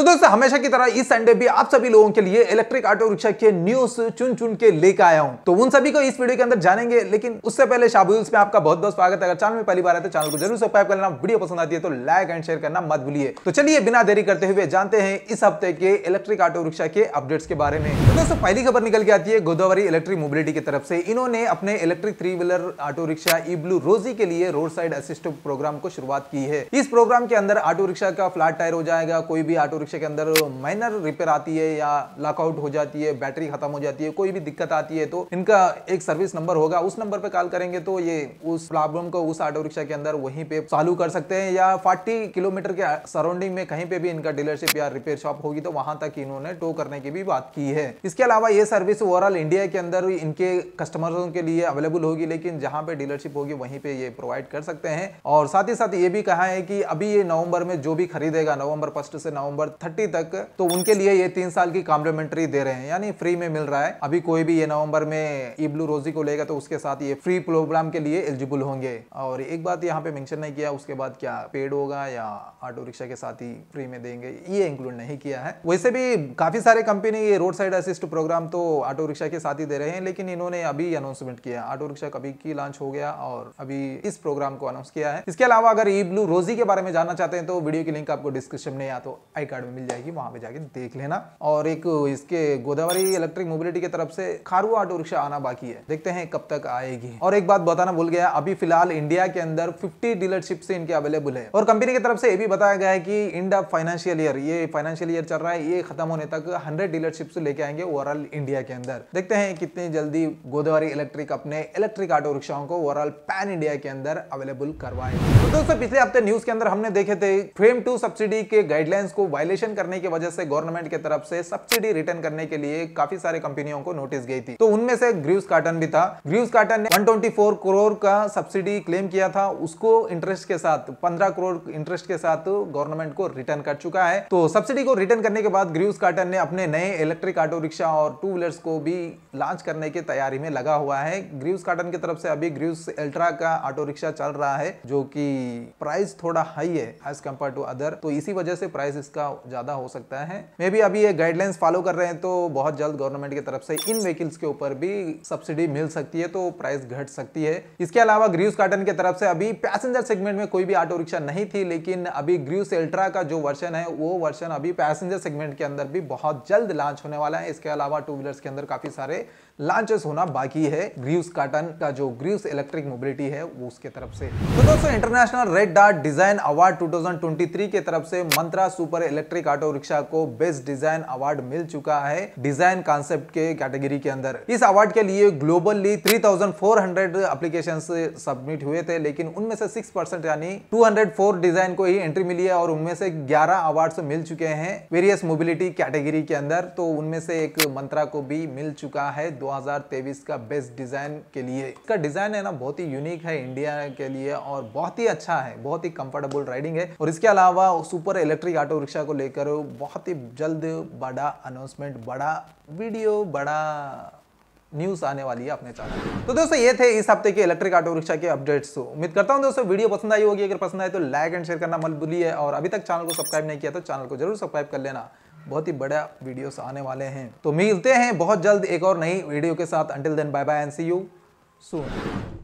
तो दोस्तों हमेशा की तरह इस संडे भी आप सभी लोगों के लिए इलेक्ट्रिक ऑटो रिक्शा के न्यूज चुन चुन के लेकर आया हूं तो उन सभी को इस वीडियो के अंदर जानेंगे लेकिन उससे पहले शाबुल्स में आपका बहुत बहुत स्वागत है अगर चैनल में पहली बार है तो चैनल को जरूर सब्सक्राइब लेना वीडियो पसंद आती है तो लाइक एंड शेयर करना मत भूलिए तो चलिए बिना देरी करते हुए जानते हैं इस हफ्ते के इलेक्ट्रिक ऑटो रिक्शा के अपडेट्स के बारे में तो दोस्तों पहली खबर निकल के आती है गोदावरी इलेक्ट्रिक मोबिलिटी की तरफ से इन्होंने अपने electric three wheeler auto rickshaw E Blu Rozee के लिए रोड साइड असिस्टेंट प्रोग्राम को शुरुआत की है इस प्रोग्राम के अंदर ऑटो रिक्शा का फ्लैट टायर हो जाएगा कोई भी ऑटो रिक्शे के अंदर माइनर रिपेयर आती है या लॉकआउट हो जाती है बैटरी खत्म हो जाती है कोई भी दिक्कत आती है तो इनका एक सर्विस नंबर होगा उस नंबर पर कॉल करेंगे तो ये उस प्रॉब्लम को उस ऑटो रिक्शा के अंदर वहीं पे चालू कर सकते हैं या फोर्टी किलोमीटर के सराउंडिंग में कहीं पे भी इनका डीलरशिप या रिपेयर शॉप होगी तो वहां तक इन्होंने टो करने की भी बात की है इसके अलावा ये सर्विस ओवरऑल इंडिया के अंदर इनके कस्टमरों के लिए अवेलेबल होगी लेकिन जहां पे डीलरशिप होगी वहीं पे ये प्रोवाइड कर सकते हैं और साथ ही साथ ये भी कहा है कि अभी ये नवंबर में जो भी खरीदेगा नवंबर फर्स्ट से नवंबर थर्टी तक तो उनके लिए ये तीन साल की कॉम्प्लीमेंट्री दे रहे हैं यानी फ्री में मिल रहा है अभी कोई भी ये नवंबर में ई ब्लू रोजी को लेगा तो उसके साथ ये फ्री प्रोग्राम के लिए एलिजिबल होंगे और एक बात यहाँ पे मेंशन नहीं किया उसके बाद क्या पेड होगा या ऑटो रिक्शा के साथ ही फ्री में देंगे ये इंक्लूड नहीं किया है वैसे भी काफी सारे कंपनी ये रोड साइड असिस्ट प्रोग्राम तो ऑटो रिक्शा के साथ ही दे रहे हैं लेकिन इन्होंने अभी अनाउंसमेंट किया ऑटो रिक्शा कभी की लॉन्च हो गया और अभी इस प्रोग्राम को अनाउंस किया है इसके अलावा अगर ई ब्लू रोजी के बारे में जानना चाहते हैं तो वीडियो की लिंक आपको डिस्क्रिप्शन में या तो आई साइड में मिल जाएगी वहां पे जाके देख लेना और एक इसके गोदावरी इलेक्ट्रिक मोबिलिटी की तरफ से खारू ऑटो रिक्शा आना बाकी है देखते हैं कब तक आएगी और एक बात बताना भूल गया अभी फिलहाल इंडिया के अंदर फिफ्टी डीलरशिप से इनके अवेलेबल है और कंपनी की तरफ से यह भी बताया गया है कि इंड फाइनेंशियल ईयर ये फाइनेंशियल ईयर चल रहा है ये खत्म होने तक हंड्रेड डीलरशिप लेके आएंगे ओवरऑल इंडिया के अंदर देखते हैं कितनी जल्दी गोदावरी इलेक्ट्रिक अपने इलेक्ट्रिक ऑटो रिक्शाओं को ओवरऑल पैन इंडिया के अंदर अवेलेबल करवाएंगे तो दोस्तों पिछले हफ्ते न्यूज के अंदर हमने देखे थे फ्रेम टू सब्सिडी के गाइडलाइंस को वायलेट वायलेशन करने की वजह से गवर्नमेंट की तरफ से सब्सिडी रिटर्न करने के लिए काफी सारे कंपनियों को नोटिस गई थी तो उनमें से ग्रीव कार्टन भी था ग्रीव कार्टन ने वन करोड़ का सब्सिडी क्लेम किया था उसको इंटरेस्ट के साथ पंद्रह करोड़ इंटरेस्ट के साथ गवर्नमेंट को रिटर्न कर चुका है तो सब्सिडी को रिटर्न करने के बाद ग्रीव कार्टन ने अपने नए इलेक्ट्रिक ऑटो रिक्शा और टू व्हीलर्स को भी लॉन्च करने की तैयारी में लगा हुआ है ग्रीव कार्टन की तरफ से अभी ग्रीव अल्ट्रा का ऑटो रिक्शा चल रहा है जो कि प्राइस थोड़ा हाई है एज कंपेयर टू अदर तो इसी वजह से प्राइस इसका ज़्यादा हो सकता है मे भी अभी ये गाइडलाइंस फॉलो कर रहे हैं तो बहुत जल्द गवर्नमेंट की तरफ से इन व्हीकल्स के ऊपर भी सब्सिडी मिल सकती है तो प्राइस घट सकती है इसके अलावा ग्रीव कार्टन की तरफ से अभी पैसेंजर सेगमेंट में कोई भी ऑटो रिक्शा नहीं थी लेकिन अभी ग्रीव एल्ट्रा का जो वर्षन है वो वर्षन अभी पैसेंजर सेगमेंट के अंदर भी बहुत जल्द लॉन्च होने वाला है इसके अलावा टू व्हीलर्स के अंदर काफी सारे लॉन्चेस होना बाकी है ग्रीव कार्टन का जो ग्रीव इलेक्ट्रिक मोबिलिटी है वो उसके तरफ से तो दोस्तों इंटरनेशनल रेड डार्ट डिजाइन अवार्ड 2023 के तरफ से Montra super electric electric auto rickshaw को बेस्ट डिजाइन अवार्ड मिल चुका है डिजाइन कॉन्सेप्ट के कैटेगरी के अंदर इस अवार्ड के लिए ग्लोबली 3400 एप्लीकेशंस सबमिट हुए थे लेकिन उनमें से 6 परसेंट यानी 204 डिजाइन को ही एंट्री मिली है और उनमें से 11 अवार्ड मिल चुके हैं वेरियस मोबिलिटी कैटेगरी के अंदर तो उनमें से एक मंत्रा को भी मिल चुका है दो का बेस्ट डिजाइन के लिए इसका डिजाइन है ना बहुत ही यूनिक है इंडिया के लिए और बहुत ही अच्छा है बहुत ही कंफर्टेबल राइडिंग है और इसके अलावा सुपर इलेक्ट्रिक ऑटो रिक्शा को लेकर बहुत ही जल्द बड़ा अनाउंसमेंट बड़ा वीडियो बड़ा न्यूज आने वाली है अपने चैनल तो दोस्तों ये थे इस हफ्ते के इलेक्ट्रिक ऑटो रिक्शा के अपडेट्स तो उम्मीद करता हूँ दोस्तों वीडियो पसंद आई होगी अगर पसंद आए तो लाइक एंड शेयर करना मत भूलिए और अभी तक चैनल को सब्सक्राइब नहीं किया तो चैनल को जरूर सब्सक्राइब कर लेना बहुत ही बड़ा वीडियोस आने वाले हैं तो मिलते हैं बहुत जल्द एक और नई वीडियो के साथ until then bye bye and see you soon